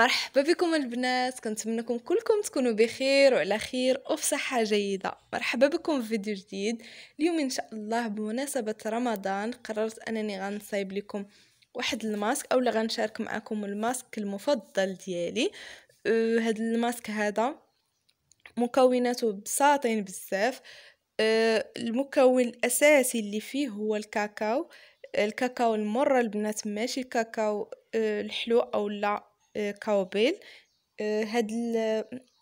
مرحبا بكم البنات كنتمنىكم كلكم تكونوا بخير وعلى خير وفي صحه جيده مرحبا بكم في فيديو جديد اليوم ان شاء الله بمناسبه رمضان قررت انني غنصايب لكم واحد الماسك او غنشارك معكم الماسك المفضل ديالي أه هاد الماسك هذا مكوناته بساطين بزاف أه المكون الاساسي اللي فيه هو الكاكاو الكاكاو المرة البنات ماشي الكاكاو أه، الحلو او لا قوبيل آه، هاد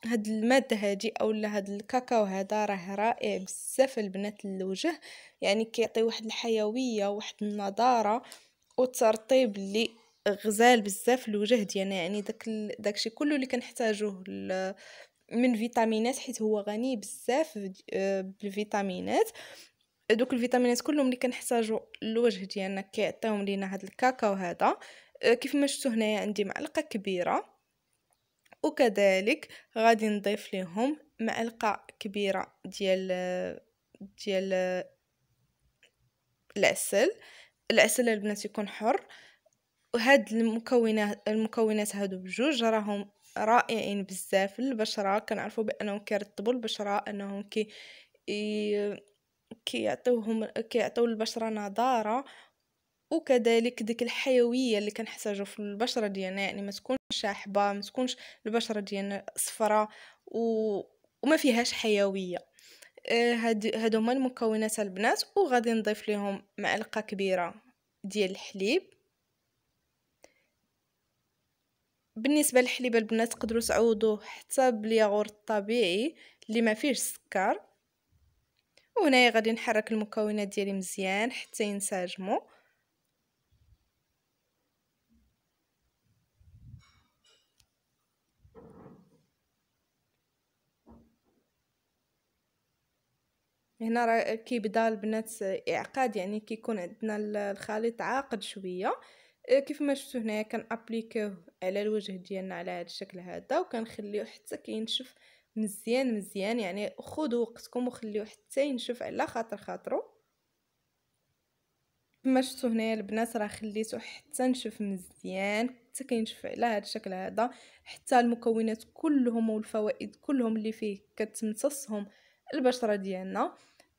هاد الماده هادي اولا هاد الكاكاو هذا راه رائع بزاف البنات الوجه يعني كيعطي واحد الحيويه واحد النضاره وترطيب اللي غزال بزاف الوجه ديالنا يعني داك داكشي كله اللي كنحتاجوه من فيتامينات حيت هو غني بزاف آه، بالفيتامينات دوك الفيتامينات كلهم اللي كنحتاجو للوجه ديالنا كيعطيهم لينا هاد الكاكاو هذا أه، كيف ما شفتوا هنايا عندي معلقه كبيره وكذلك غادي نضيف لهم معلقه كبيره ديال ديال العسل العسل البنات يكون حر وهاد المكونات المكونات هادو بجوج راهم رائعين بزاف للبشره كنعرفوا بانهم كيرطبوا البشره انهم كي كيعطيوهم كيعطيو البشره نضاره وكذلك ديك الحيويه اللي كنحتاجو في البشره ديالنا يعني ما تكونش شاحبه ما تكونش البشره ديالنا صفراء و... وما فيهاش حيويه آه، هادو هما المكونات البنات وغادي نضيف لهم معلقه كبيره ديال الحليب بالنسبه للحليب البنات تقدروا تعوضوه حتى بالياغورت الطبيعي اللي ما فيهش السكر وهنايا غادي نحرك المكونات ديالي مزيان حتى ينسجموا هنا راه كيبدا البنات اعقاد يعني كيكون عندنا الخليط عاقد شويه آه، كيف ما شفتوا هنايا كنابليكيه على الوجه ديالنا على هذا الشكل هذا وكنخليه حتى كينشف كي مزيان مزيان يعني خذوا وقتكم وخليوه حتى ينشف على خاطر خاطرو كما شفتوا هنايا البنات راه خليته حتى نشف مزيان حتى كينشف على هذا الشكل هذا حتى المكونات كلهم والفوائد كلهم اللي فيه كتمتصهم البشره ديالنا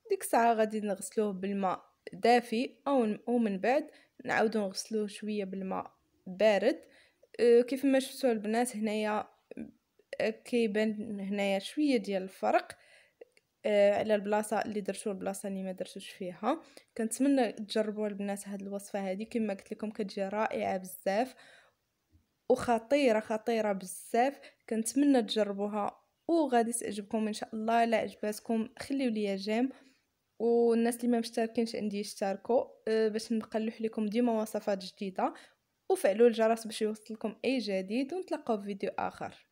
ديك الساعه غادي نغسلوه بالماء دافي او ومن بعد نعاودو نغسلوه شويه بالماء بارد أه، كيف ما شفتوا البنات هنايا كيبان هنايا شويه ديال الفرق آه على البلاصه اللي درتو البلاصه اللي ما درتوش فيها كنتمنى تجربوا البنات هاد الوصفه هادي كما قلت لكم كتجي رائعه بزاف وخطيره خطيره بزاف كنتمنى تجربوها وغادي تعجبكم ان شاء الله الا عجباتكم خليو ليا جيم والناس اللي ما مشتركينش عندي يشتركوا أه باش نقلح لكم ديما وصفات جديده وفعلوا الجرس باش يوصلكم اي جديد ونتلاقاو في فيديو اخر